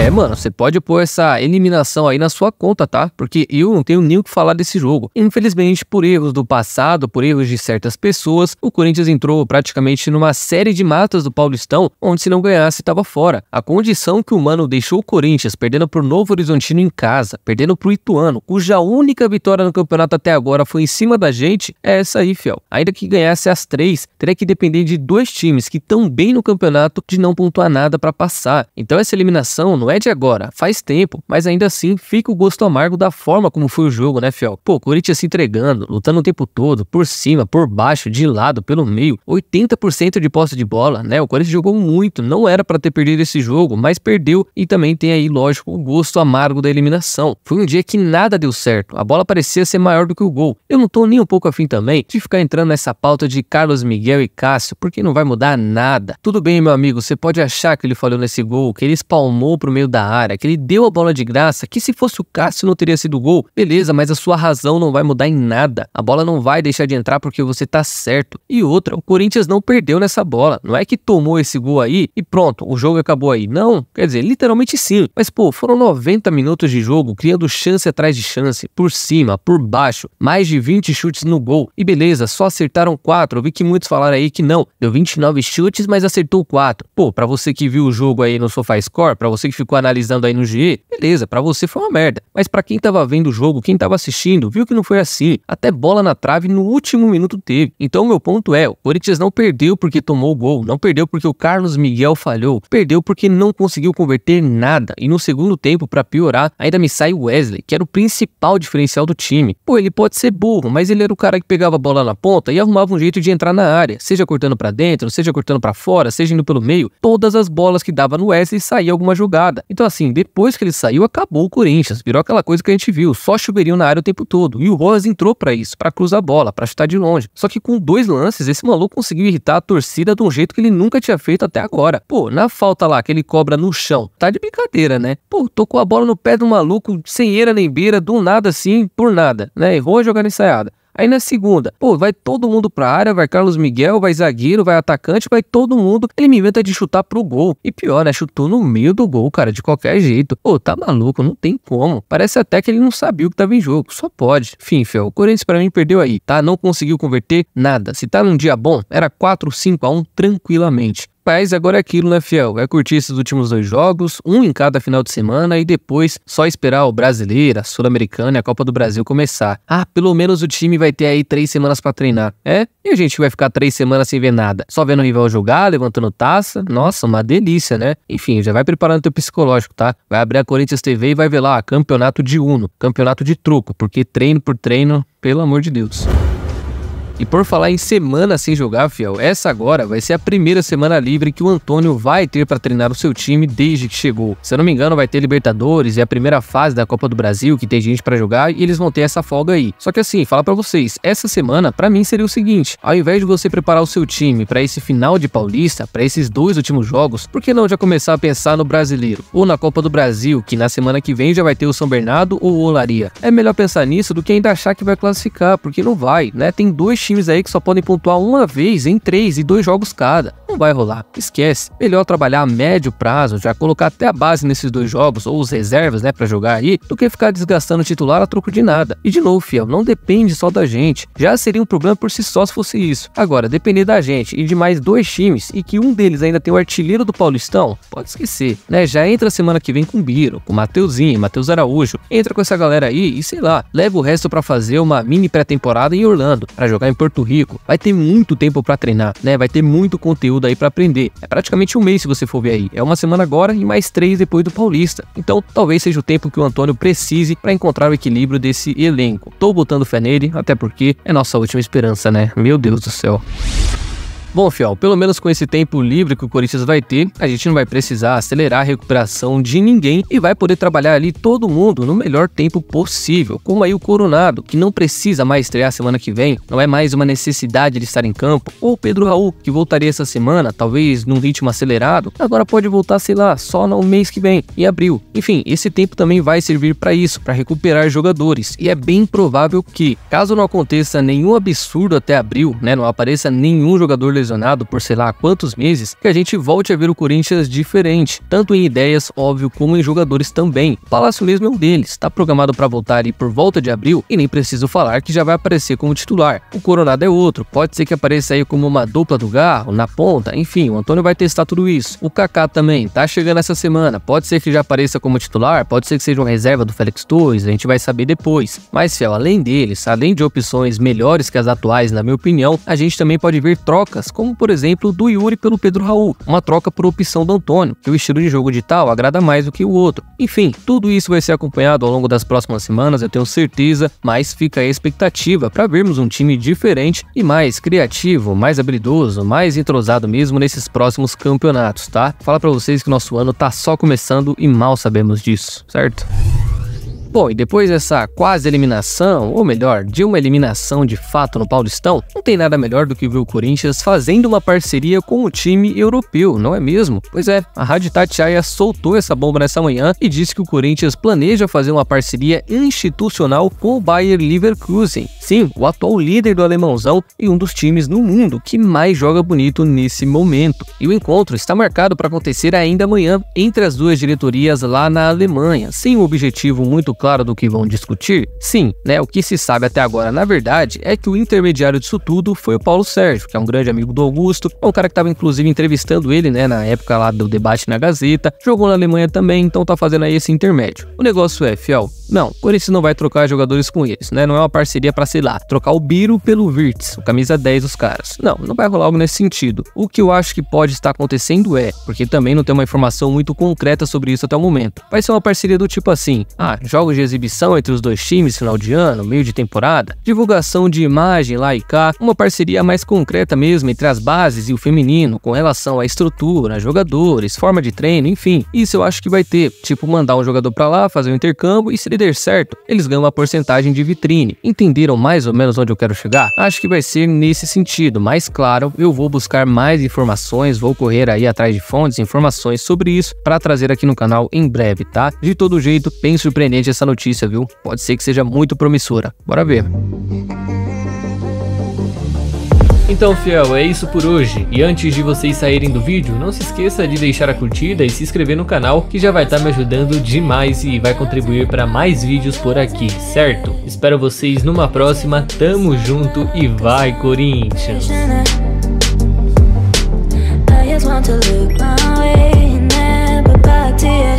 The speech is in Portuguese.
É, mano, você pode pôr essa eliminação aí na sua conta, tá? Porque eu não tenho nem o que falar desse jogo. Infelizmente, por erros do passado, por erros de certas pessoas, o Corinthians entrou praticamente numa série de matas do Paulistão, onde se não ganhasse estava fora. A condição que o Mano deixou o Corinthians perdendo pro Novo Horizontino em casa, perdendo pro Ituano, cuja única vitória no campeonato até agora foi em cima da gente, é essa aí, fiel. Ainda que ganhasse as três, teria que depender de dois times que estão bem no campeonato de não pontuar nada para passar. Então essa eliminação não não é de agora, faz tempo, mas ainda assim fica o gosto amargo da forma como foi o jogo, né, Fiel? Pô, o Corinthians se entregando, lutando o tempo todo, por cima, por baixo, de lado, pelo meio, 80% de posse de bola, né? O Corinthians jogou muito, não era para ter perdido esse jogo, mas perdeu e também tem aí, lógico, o gosto amargo da eliminação. Foi um dia que nada deu certo, a bola parecia ser maior do que o gol. Eu não tô nem um pouco afim também de ficar entrando nessa pauta de Carlos Miguel e Cássio, porque não vai mudar nada. Tudo bem, meu amigo, você pode achar que ele falhou nesse gol, que ele espalmou pro meio da área, que ele deu a bola de graça, que se fosse o Cássio não teria sido gol, beleza, mas a sua razão não vai mudar em nada. A bola não vai deixar de entrar porque você tá certo. E outra, o Corinthians não perdeu nessa bola. Não é que tomou esse gol aí e pronto, o jogo acabou aí. Não, quer dizer, literalmente sim. Mas pô, foram 90 minutos de jogo criando chance atrás de chance, por cima, por baixo, mais de 20 chutes no gol. E beleza, só acertaram 4. Eu vi que muitos falaram aí que não, deu 29 chutes, mas acertou 4. Pô, para você que viu o jogo aí no SofaScore, para você que ficou ficou analisando aí no GE, beleza, para você foi uma merda. Mas para quem tava vendo o jogo, quem tava assistindo, viu que não foi assim. Até bola na trave no último minuto teve. Então meu ponto é, o Corinthians não perdeu porque tomou o gol, não perdeu porque o Carlos Miguel falhou, perdeu porque não conseguiu converter nada. E no segundo tempo, para piorar, ainda me sai o Wesley, que era o principal diferencial do time. Pô, ele pode ser burro, mas ele era o cara que pegava a bola na ponta e arrumava um jeito de entrar na área, seja cortando para dentro, seja cortando para fora, seja indo pelo meio. Todas as bolas que dava no Wesley saía alguma jogada nada. Então, assim, depois que ele saiu, acabou o Corinthians. Virou aquela coisa que a gente viu, só chuveirinho na área o tempo todo. E o Rojas entrou para isso, para cruzar a bola, para chutar de longe. Só que com dois lances, esse maluco conseguiu irritar a torcida de um jeito que ele nunca tinha feito até agora. Pô, na falta lá que ele cobra no chão, tá de brincadeira, né? Pô, tocou a bola no pé do maluco, sem eira nem beira, do nada assim, por nada, né? Errou a jogada ensaiada. Aí na segunda, pô, vai todo mundo pra área, vai Carlos Miguel, vai zagueiro, vai atacante, vai todo mundo. Ele me inventa de chutar pro gol. E pior, né? Chutou no meio do gol, cara, de qualquer jeito. Pô, tá maluco, não tem como. Parece até que ele não sabia o que tava em jogo. Só pode. Fim, Fel, o Corinthians pra mim perdeu aí, tá? Não conseguiu converter nada. Se tá num dia bom, era 4, 5 a 1 tranquilamente principais agora é aquilo, né, Fiel? É curtir esses últimos dois jogos, um em cada final de semana, e depois só esperar o brasileiro, a Sul-Americana e a Copa do Brasil começar. Ah, pelo menos o time vai ter aí três semanas para treinar. É? E a gente vai ficar três semanas sem ver nada. Só vendo o rival jogar, levantando taça. Nossa, uma delícia, né? Enfim, já vai preparando teu psicológico, tá? Vai abrir a Corinthians TV e vai ver lá, campeonato de Uno, campeonato de truco, porque treino por treino, pelo amor de Deus. E por falar em semana sem jogar, fiel, essa agora vai ser a primeira semana livre que o Antônio vai ter para treinar o seu time desde que chegou. Se eu não me engano, vai ter Libertadores e é a primeira fase da Copa do Brasil, que tem gente para jogar, e eles vão ter essa folga aí. Só que assim, falar para vocês, essa semana para mim seria o seguinte: ao invés de você preparar o seu time para esse final de Paulista, para esses dois últimos jogos, por que não já começar a pensar no Brasileiro ou na Copa do Brasil, que na semana que vem já vai ter o São Bernardo ou o Olaria? É melhor pensar nisso do que ainda achar que vai classificar, porque não vai, né? Tem dois times aí que só podem pontuar uma vez em três e dois jogos cada. Não vai rolar, esquece. Melhor trabalhar a médio prazo, já colocar até a base nesses dois jogos ou os reservas, né, para jogar aí, do que ficar desgastando o titular a troco de nada. E de novo, fiel, não depende só da gente. Já seria um problema por si só se fosse isso. Agora, depender da gente e de mais dois times e que um deles ainda tem o artilheiro do Paulistão, pode esquecer, né? Já entra semana que vem com Biro, com Mateuzinho, Matheus Araújo. Entra com essa galera aí e sei lá, leva o resto para fazer uma mini pré-temporada em Orlando, para jogar em Porto Rico, vai ter muito tempo para treinar, né? Vai ter muito conteúdo aí para aprender. É praticamente um mês se você for ver aí. É uma semana agora e mais três depois do Paulista. Então, talvez seja o tempo que o Antônio precise para encontrar o equilíbrio desse elenco. Tô botando fé nele, até porque é nossa última esperança, né? Meu Deus do céu. Bom, Fiel, pelo menos com esse tempo livre que o Corinthians vai ter, a gente não vai precisar acelerar a recuperação de ninguém e vai poder trabalhar ali todo mundo no melhor tempo possível. Como aí o Coronado, que não precisa mais estrear semana que vem, não é mais uma necessidade de estar em campo, ou Pedro Raul, que voltaria essa semana, talvez num ritmo acelerado, agora pode voltar, sei lá, só no mês que vem, em abril. Enfim, esse tempo também vai servir para isso, para recuperar jogadores, e é bem provável que, caso não aconteça nenhum absurdo até abril, né, não apareça nenhum jogador lesionado por sei lá quantos meses, que a gente volte a ver o Corinthians diferente, tanto em ideias, óbvio, como em jogadores também. O Palácio mesmo é um deles, está programado para voltar ali por volta de abril e nem preciso falar que já vai aparecer como titular. O Coronado é outro, pode ser que apareça aí como uma dupla do Garro, na ponta, enfim, o Antônio vai testar tudo isso. O Kaká também, tá chegando essa semana, pode ser que já apareça como titular, pode ser que seja uma reserva do Félix Torres, a gente vai saber depois. Mas, Fel, além deles, além de opções melhores que as atuais, na minha opinião, a gente também pode ver trocas como por exemplo do Yuri pelo Pedro Raul, uma troca por opção do Antônio, que o estilo de jogo de tal agrada mais do que o outro. Enfim, tudo isso vai ser acompanhado ao longo das próximas semanas, eu tenho certeza, mas fica a expectativa para vermos um time diferente e mais criativo, mais habilidoso, mais entrosado mesmo nesses próximos campeonatos, tá? Fala para vocês que nosso ano tá só começando e mal sabemos disso, certo? Bom, e depois dessa quase eliminação, ou melhor, de uma eliminação de fato no Paulistão, não tem nada melhor do que ver o Corinthians fazendo uma parceria com o time europeu, não é mesmo? Pois é, a Rádio Tatiaia soltou essa bomba nessa manhã e disse que o Corinthians planeja fazer uma parceria institucional com o Bayer Leverkusen. Sim, o atual líder do alemãozão e um dos times no mundo que mais joga bonito nesse momento. E o encontro está marcado para acontecer ainda amanhã entre as duas diretorias lá na Alemanha, sem um objetivo muito claro do que vão discutir? Sim, né? O que se sabe até agora, na verdade, é que o intermediário disso tudo foi o Paulo Sérgio, que é um grande amigo do Augusto, é um cara que estava inclusive entrevistando ele, né, na época lá do debate na Gazeta, jogou na Alemanha também, então tá fazendo aí esse intermédio. O negócio é, fiel, não, Corinthians não vai trocar jogadores com eles, né? Não é uma parceria para sei lá, trocar o Biro pelo Virtus, o camisa 10 dos caras. Não, não vai rolar algo nesse sentido. O que eu acho que pode estar acontecendo é, porque também não tem uma informação muito concreta sobre isso até o momento. Vai ser uma parceria do tipo assim: ah, joga jogos de exibição entre os dois times final de ano, meio de temporada, divulgação de imagem lá e cá, uma parceria mais concreta mesmo entre as bases e o feminino com relação à estrutura, jogadores, forma de treino, enfim. Isso eu acho que vai ter, tipo mandar um jogador para lá, fazer um intercâmbio e se ele der certo, eles ganham uma porcentagem de vitrine. Entenderam mais ou menos onde eu quero chegar? Acho que vai ser nesse sentido, mas claro, eu vou buscar mais informações, vou correr aí atrás de fontes, informações sobre isso para trazer aqui no canal em breve, tá? De todo jeito, bem surpreendente essa essa notícia, viu? Pode ser que seja muito promissora. Bora ver. Então, fiel, é isso por hoje. E antes de vocês saírem do vídeo, não se esqueça de deixar a curtida e se inscrever no canal, que já vai estar tá me ajudando demais e vai contribuir para mais vídeos por aqui, certo? Espero vocês numa próxima. Tamo junto e vai, Corinthians! want to look my way, never back to you.